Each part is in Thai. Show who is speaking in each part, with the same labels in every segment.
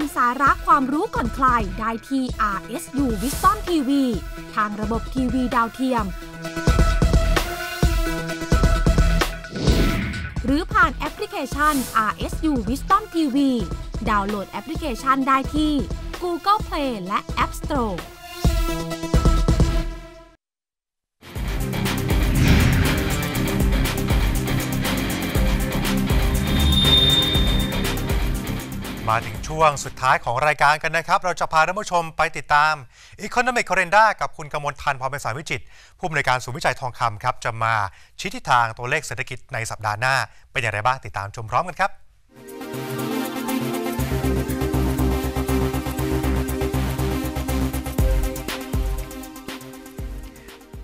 Speaker 1: มสาระความรู้ก่อนใครได้ที่ RSU Wisdom TV ทางระบบทีวีดาวเทียม หรือผ่านแอปพลิเคชัน RSU Wisdom TV ดาวน์โหลดแอปพลิเคชันได้ที่ Google Play และ App Store มาถึงช่วงสุดท้ายของรายการกันนะครับ เราจะพาท่านผู้ชมไปติดตาม Economic c a l e n d a กับคุณกมลทันพรเปสารวิจิตผู้อำนวยการศูนย์วิจัยทองคำครับ จะมาชี้ทิศทางตัวเลขเศรษฐกิจในสัปดาห์หน้า เป็นอย่างไรบ้างติดตามชมพร้อมกันครับ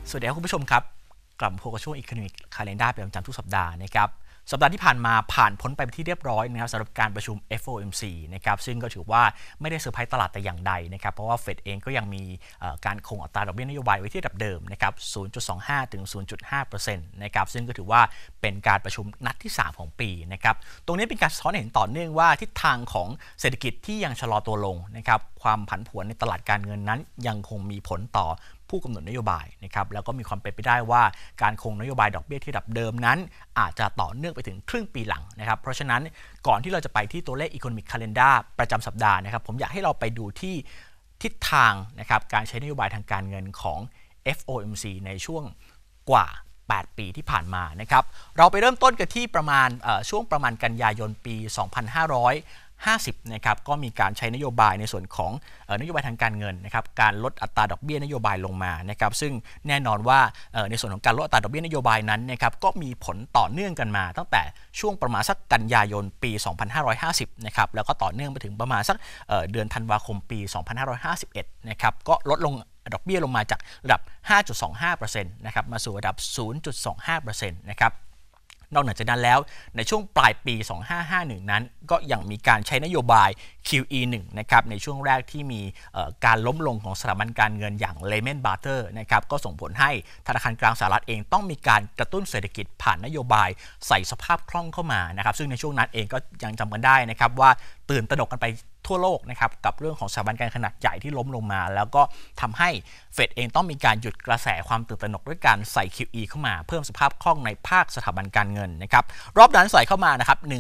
Speaker 1: สวัสดีครับคุณผู้ชมครับกลับมาพบกับช่วง Economic c a l e n d a เป็นประจำทุกสัปดาห์นะครับสัปดาห์ที่ผ่านมาผ่านพ้นไปที่เรียบร้อยนะครับสำหรับการประชุม FOMC นะครับซึ่งก็ถือว่าไม่ได้เซอร์ไพรส์ตลาดแต่อย่างใดนะครับเพราะว่าเฟดเองก็ยังมีการคงอัตราดอกเบี้ยนโยบายไว้ที่ระดับเดิมนะครับ 0.25 ถึง 0.5%นะครับซึ่งก็ถือว่าเป็นการประชุมนัดที่ 3 ของปีนะครับ ตรงนี้เป็นการสะท้อนเห็นต่อเนื่องว่า ทิศทางของเศรษฐกิจที่ยังชะลอตัวลงนะครับความผันผวนในตลาดการเงินนั้น ยังคงมีผลต่อผู้กำหนดนโยบายนะครับแล้วก็มีความเป็นไปได้ว่าการคงนโยบายดอกเบี้ยที่ระดับเดิมนั้น อาจจะต่อเนื่องไปถึงครึ่งปีหลังนะครับเพราะฉะนั้นก่อนที่เราจะไปที่ตัวเลขอ c ค n นมิ c ค a l e n d a r ประจำสัปดาห์นะครับผมอยากให้เราไปดูที่ทิศทางนะครับการใช้นโยบายทางการเงินของ FOMC ในช่วงกว่า 8 ปีที่ผ่านมานะครับเราไปเริ่มต้นกันที่ประมาณช่วงประมาณกันยายนปี 2500 50 นะครับ ก็มีการใช้นโยบายในส่วนของนโยบายทางการเงินนะครับ การลดอัตราดอกเบี้ยนโยบายลงมา นะครับ ซึ่งแน่นอนว่าในส่วนของการลดอัตราดอกเบี้ยนโยบายนั้นนะครับ ก็มีผลต่อเนื่องกันมา ตั้งแต่ช่วงประมาณสักกันยายนปี 2550 นะครับ แล้วก็ต่อเนื่องไปถึงประมาณสักเดือนธันวาคมปี 2551 นะครับ ก็ลดลงดอกเบี้ยลงมาจากระดับ 5.25%นะครับ มาสู่ระดับ 0.25%นะครับนอกเหนือจากนั้นแล้วในช่วงปลายปี 2551 นั้นก็ยังมีการใช้นโยบาย QE 1นะครับในช่วงแรกที่มีการล้มลงของสถาบันการเงินอย่าง Lehman Brothers นะครับก็ส่งผลให้ธนาคารกลางสหรัฐเองต้องมีการกระตุ้นเศรษฐกิจผ่านนโยบายใส่สภาพคล่องเข้ามานะครับซึ่งในช่วงนั้นเองก็ยังจำกันได้นะครับว่าตื่นตระหนกกันไปทั่วโลกนะครับกับเรื่องของสถาบันการขนาดใหญ่ที่ล้มลงมา แล้วก็ทำให้เฟดเองต้องมีการหยุดกระแสความตื่นตระหนกด้วยการใส่ QE เข้ามา เพิ่มสภาพคล่องในภาคสถาบันการเงินนะครับรอบนั้นใส่เข้ามานะครับ1.45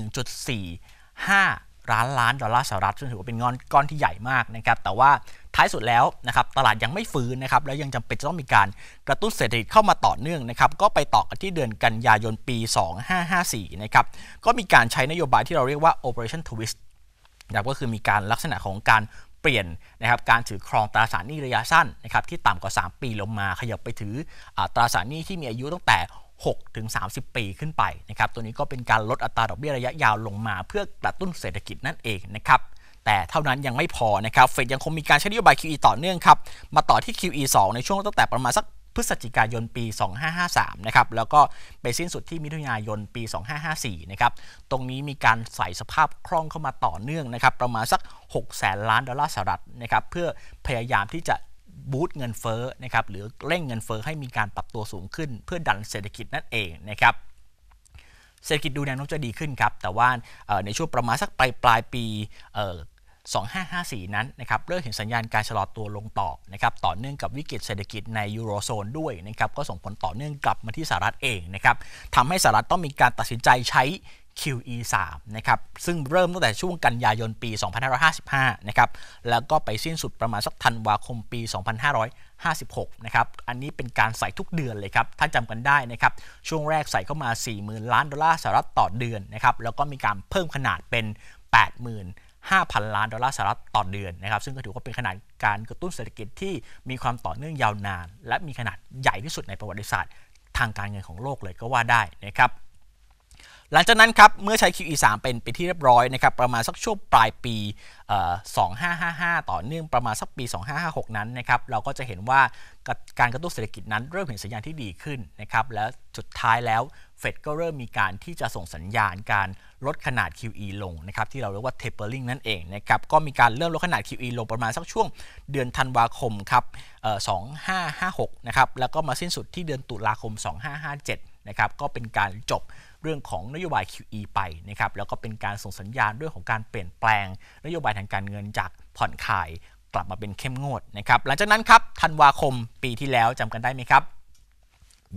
Speaker 1: ล้านล้านดอลลาร์สหรัฐซึ่งถือว่าเป็นงอนก้อนที่ใหญ่มากนะครับแต่ว่าท้ายสุดแล้วนะครับตลาดยังไม่ฟื้นนะครับแล้วยังจำเป็นจะต้องมีการกระตุ้นเศรษฐกิจเข้ามาต่อเนื่องนะครับก็ไปต่อกันที่เดือนกันยายนปี 2554นะครับก็มีการใช้นโยบายที่เราเรียกว่า Operation Twist นะครับก็คือมีการลักษณะของการเปลี่ยนนะครับการถือครองตราสารหนี้ระยะสั้นนะครับที่ต่ำกว่า 3 ปีลงมาขยับไปถือตราสารหนี้ที่มีอายุตั้งแต่ 6 ถึง 30 ปีขึ้นไปนะครับตัวนี้ก็เป็นการลดอัตราดอกเบี้ยระยะยาวลงมาเพื่อกระตุ้นเศรษฐกิจนั่นเองนะครับแต่เท่านั้นยังไม่พอนะครับเฟดยังคงมีการใช้นโยบาย QE ต่อเนื่องครับมาต่อที่ QE 2ในช่วงตั้งแต่ประมาณสักพฤศจิกายนปี 2553 นะครับ แล้วก็ไปสิ้นสุดที่มิถุนายนปี 2554 นะครับ ตรงนี้มีการใส่สภาพคล่องเข้ามาต่อเนื่องนะครับประมาณสัก 6 แสนล้านดอลลาร์สหรัฐนะครับ เพื่อพยายามที่จะบูตเงินเฟ้อนะครับหรือเร่งเงินเฟ้อให้มีการปรับตัวสูงขึ้นเพื่อดันเศรษฐกิจนั่นเองนะครับ เศรษฐกิจดูแนวโน้มจะดีขึ้นครับ แต่ว่าในช่วงประมาณสักปลายปลายปี2554 นั้นนะครับเริ่มเห็นสัญญาณการชะลอตัวลงต่อนะครับต่อเนื่องกับวิกฤตเศรษฐกิจในยูโรโซนด้วยนะครับก็ส่งผลต่อเนื่องกลับมาที่สหรัฐเองนะครับทำให้สหรัฐต้องมีการตัดสินใจใช้ QE 3นะครับซึ่งเริ่มตั้งแต่ช่วงกันยายนปี 2555นะครับแล้วก็ไปสิ้นสุดประมาณสักธันวาคมปี 2556นะครับอันนี้เป็นการใส่ทุกเดือนเลยครับถ้าจำกันได้นะครับช่วงแรกใส่เข้ามา 40,000ล้านดอลลาร์สหรัฐต่อเดือนนะครับแล้วก็มีการเพิ่มขนาดเป็น 80,000 5,000 ล้านดอลลาร์สหรัฐต่อเดือนนะครับซึ่งก็ถือว่าเป็นขนาดการกระตุ้นเศรษฐกิจที่มีความต่อเนื่องยาวนาน และมีขนาดใหญ่ที่สุดในประวัติศาสตร์ทางการเงินของโลกเลยก็ว่าได้นะครับหลังจากนั้นครับเมื่อใช้ QE 3เป็นไปที่เรียบร้อยนะครับประมาณสักช่วงปลายปี 2555 ต่อเนื่องประมาณสักปี 2556 นั้นนะครับเราก็จะเห็นว่าการกระตุ้นเศรษฐกิจนั้นเริ่มเห็นสัญญาณที่ดีขึ้นนะครับและสุดท้ายแล้วเฟดก็เริ่มมีการที่จะส่งสัญญาณการลดขนาด QE ลงนะครับที่เราเรียกว่า tapering นั่นเองนะครับก็มีการเริ่มลดขนาด QE ลงประมาณสักช่วง เดือนธันวาคมครับ2556นะครับแล้วก็มาสิ้นสุดที่เดือนตุลาคม 2557นะครับก็เป็นการจบเรื่องของนโยบาย QE ไปนะครับแล้วก็เป็นการส่งสัญญาณด้วยของการเปลี่ยนแปลงนโยบายทางการเงินจากผ่อนคลายกลับมาเป็นเข้มงวดนะครับหลังจากนั้นครับธันวาคมปีที่แล้วจำกันได้ไหมครับ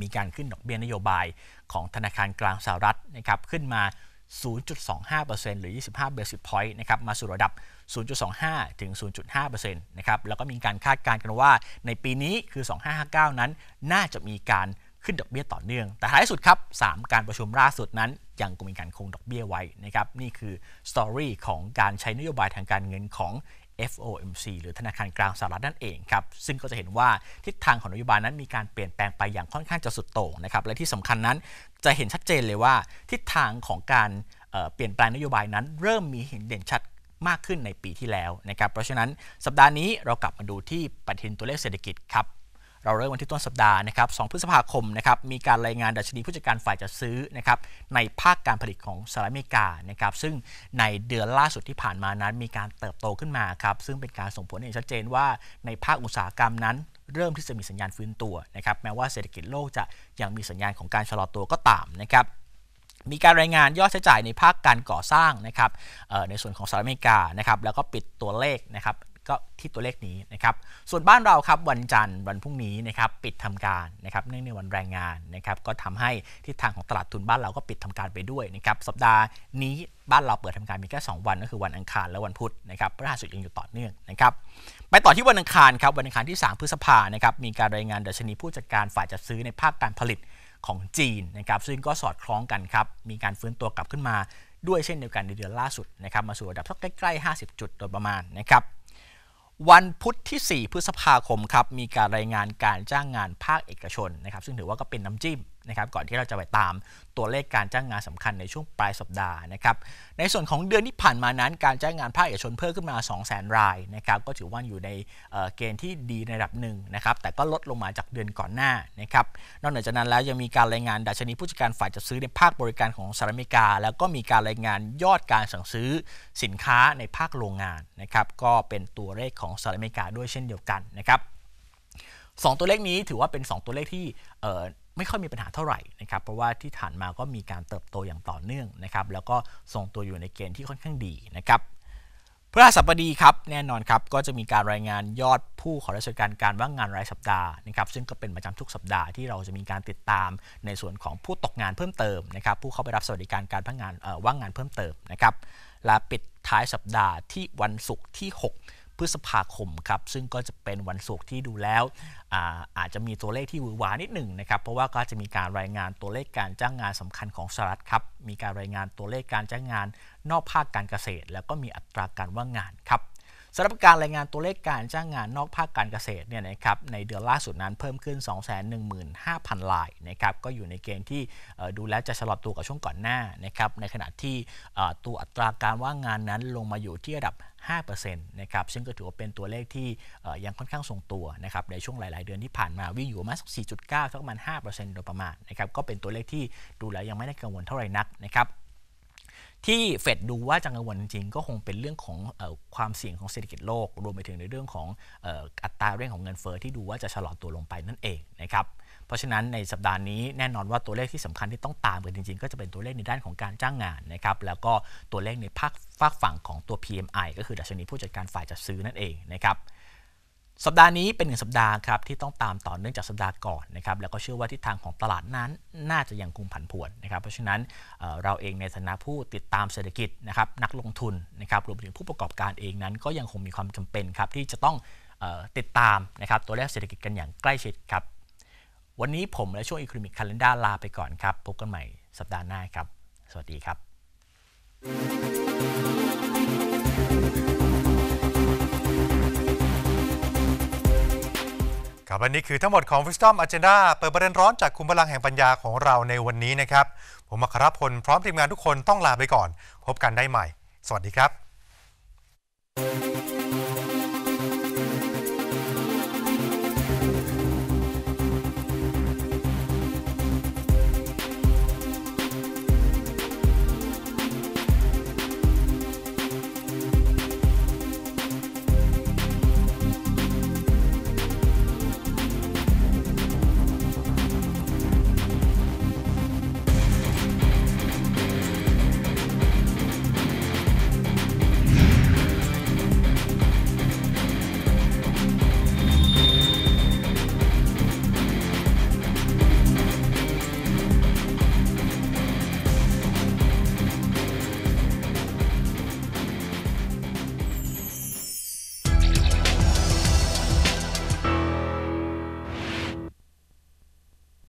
Speaker 1: มีการขึ้นดอกเบี้ยนโยบายของธนาคารกลางสหรัฐนะครับขึ้นมา0.25%หรือ 25 basis point นะครับ มาสู่ระดับ 0.25 ถึง 0.5%นะครับ แล้วก็มีการคาดการณ์กันว่าในปีนี้คือ 2559 นั้น น่าจะมีการขึ้นดอกเบี้ยต่อเนื่อง แต่ท้ายสุดครับ 3 การประชุมล่าสุดนั้น ยังคงมีการคงดอกเบี้ยไว้นะครับ นี่คือสตอรี่ของการใช้นโยบายทางการเงินของ FOMC หรือธนาคารกลางสหรัฐนั่นเองครับซึ่งก็จะเห็นว่าทิศทางของนโยบายนั้นมีการเปลี่ยนแปลงไปอย่างค่อนข้างจะสุดโต่งนะครับและที่สำคัญนั้นจะเห็นชัดเจนเลยว่าทิศทางของการเปลี่ยนแปลงนโยบายนั้น เริ่มมีเห็นเด่นชัดมากขึ้นในปีที่แล้วนะครับเพราะฉะนั้นสัปดาห์นี้เรากลับมาดูที่ปฏิทินตัวเลขเศรษฐกิจครับเราเริ่มวันที่ต้นสัปดาห์นะครับ 2 พฤษภาคมนะครับ มีการรายงานดัชนีผู้จัดการฝ่ายจัดซื้อนะครับ ในภาคการผลิตของสหรัฐอเมริกานะครับ ซึ่งในเดือนล่าสุดที่ผ่านมานั้นมีการเติบโตขึ้นมาครับ ซึ่งเป็นการส่งผลอย่างชัดเจนว่าในภาคอุตสาหกรรมนั้นเริ่มที่จะมีสัญญาณฟื้นตัวนะครับ แม้ว่าเศรษฐกิจโลกจะยังมีสัญญาณของการชะลอตัวก็ตามนะครับ มีการรายงานยอดใช้จ่ายในภาคการก่อสร้างนะครับในส่วนของสหรัฐอเมริกานะครับ แล้วก็ปิดตัวเลขนะครับ็ที่ตัวเลขนี้นะครับส่วนบ้านเราครับวันจันทร์วันพรุ่งนี้นะครับปิดทำการนะครับ เนื่องในวันแรงงานนะครับก็ทำให้ทิศทางของตลาดทุนบ้านเราก็ปิดทำการไปด้วยนะครับ สัปดาห์นี้บ้านเราเปิดทำการมีแค่2วันก็คือวันอังคารและวันพุธนะครับพะหัสุดยังอยู่ต่อเนื่องนะครับไปต่อที่วันอังคารครับวันอังคารที่ 3 พฤษภานะครับมีการรายงานดัชนีผู้จัดการฝ่ายจัดซื้อในภาคการผลิตของจีนนะครับ ซึ่งก็สอดคล้องกันครับมีการฟื้นตัวกลับขึ้นมาด้วยเช่นเดียวกันในเดือนล่าสุดนะครับ มาสู่ระดับใกล้ๆ50จุดโดยประมาณนะครับวันพุธที่ 4 พฤษภาคมครับมีการรายงานการจ้างงานภาคเอกชนนะครับซึ่งถือว่าก็เป็นน้ำจิ้มนะครับก่อนที่เราจะไปตามตัวเลขการจ้างงานสำคัญในช่วงปลายสัปดาห์นะครับ ในส่วนของเดือนที่ผ่านมานั้น การจ้างงานภาคเอกชนเพิ่มขึ้นมา2 0 0 0 0 0 รายนะครับ ก็ถือว่าอยู่ในเกณฑ์ที่ดีในระดับหนึ่งนะครับแต่ก็ลดลงมาจากเดือนก่อนหน้านะครับนอกจากนั้นแล้วยังมีการรายงานดัชนีผู้จัดการฝ่ายจัดซื้อในภาคบริการของสหรัฐอเมริกา แล้วก็มีการรายงานยอดการสั่งซื้อสินค้าในภาคโรงงานนะครับก็เป็นตัวเลขของสหรัฐอเมริกาด้วยเช่นเดียวกันนะครับสตัวเลขนี้ถือว่าเป็น 2 ตัวเลขที่ไม่ค่อยมีปัญหาเท่าไหร่นะครับ เพราะว่าที่ผ่านมาก็มีการเติบโตอย่างต่อเนื่องนะครับ แล้วก็ส่งตัวอยู่ในเกณฑ์ที่ค่อนข้างดีนะครับพะสัสดีครับ แน่นอนครับ ก็จะมีการรายงานยอดผู้ขอราชการการว่างงานรายสัปดาห์นะครับ ซึ่งก็เป็นประจำทุกสัปดาห์ ที่เราจะมีการติดตามในส่วนของผู้ตกงานเพิ่มเติมนะครับ ผู้เข้าไปรับสวัสดิการการว่างงานว่างงานเพิ่มเติมนะครับและปิดท้ายสัปดาห์ที่วันศุกร์ที่ 6พฤษภาคมครับซึ่งก็จะเป็นวันศุกร์ที่ดูแล้วอาอาจจะมีตัวเลขที่หวือหวานิดหนึ่งนะครับเพราะว่าก็จะมีการรายงานตัวเลขการจ้างงานสำคัญของสหรัฐครับมีการรายงานตัวเลขการจ้างงานนอกภาคการเกษตร แล้วก็มีอัตราการว่างงานครับสำหรับการรายงานตัวเลขการจ้างงานนอกภาคการเกษตรเนี่ยนะครับในเดือนล่าสุดนั้นเพิ่มขึ้น 215,000 รายนะครับ ก็อยู่ในเกณฑ์ที่ดูแลจะชะลอตัวกับช่วงก่อนหน้านะครับ ในขณะที่ตัวอัตราการว่างงานนั้นลงมาอยู่ที่ระดับ 5%นะครับซึ่งก็ถือว่าเป็นตัวเลขที่ยังค่อนข้างทรงตัวนะครับในช่วงหลาย ๆ เดือนที่ผ่านมาวิ่งอยู่มาสัก 4.9สักประมาณ5%โดยประมาณนะครับ ก็เป็นตัวเลขที่ดูแลยังไม่ได้กังวลเท่าไหร่นักนะครับที่เฟดดูว่าจังหวะจริงก็คงเป็นเรื่องของอความเสี่ยงของเศรษฐกิจโลก รวมไปถึงในเรื่องของอัตราเร่งของเงินเฟอ้อที่ดูว่าจะชะลอตัวลงไปนั่นเองนะครับเพราะฉะนั้นในสัปดาห์นี้แน่นอนว่าตัวเลขที่สำคัญที่ต้องตามกันจริงๆก็จะเป็นตัวเลขในด้านของการจ้างงานนะครับแล้วก็ตัวเลขในภาคฝกฝั่งของตัว PMI ก็คือดัชนีผู้จัดการฝ่ายจัดซื้อนั่นเองนะครับสัปดาห์นี้เป็นหนึ่งสัปดาห์ครับที่ต้องตามต่อเนื่องจากสัปดาห์ก่อนนะครับ แล้วก็เชื่อว่าทิศทางของตลาดนั้นน่าจะยังคงผันผวนนะครับเพราะฉะนั้นเเราเองในฐานะผู้ติดตามเศรษฐกิจนะครับนักลงทุนนะครับรวมถึงผู้ประกอบการเองนั้นก็ยังคงมีความจำเป็นครับที่จะต้องติดตามนะครับตัวเลขเศรษฐกิจกันอย่างใกล้ชิดครับวันนี้ผมและช่วงอีคลิมิกคาลเนด้าลาไปก่อนครับพบกันใหม่สัปดาห์หน้าครับสวัสดีครับครับวันนี้คือทั้งหมดของ Wisdom Agenda เปิดประเด็นร้อนจากคุณพลังแห่งปัญญาของเราในวันนี้นะครับ ผมมครพลพร้อมทีมงานทุกคนต้องลาไปก่อน พบกันได้ใหม่ สวัสดีครับ thank you